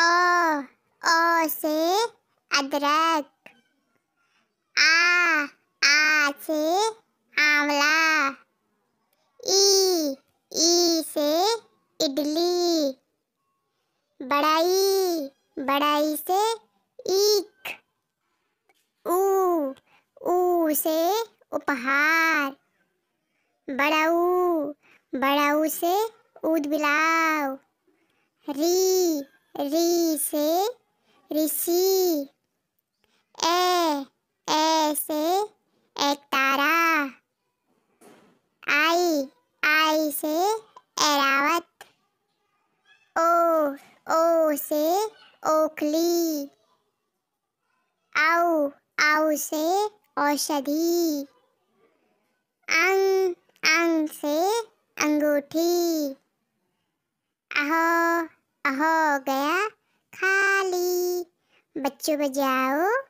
ओ ओ से अदरक आ आ से आंवला ई ई से इडली बड़ाई बड़ाई से ईक ऊ ऊ से उपहार बड़ाऊ बड़ाऊ से ऊद बिलाव री री से ऋषि ए ए से एक तारा आई आई से एरावत ओ ओ से ओखली आउ आउ से औषधि अंग अंग से अंगूठी अहो हो गया खाली बच्चों बजाओ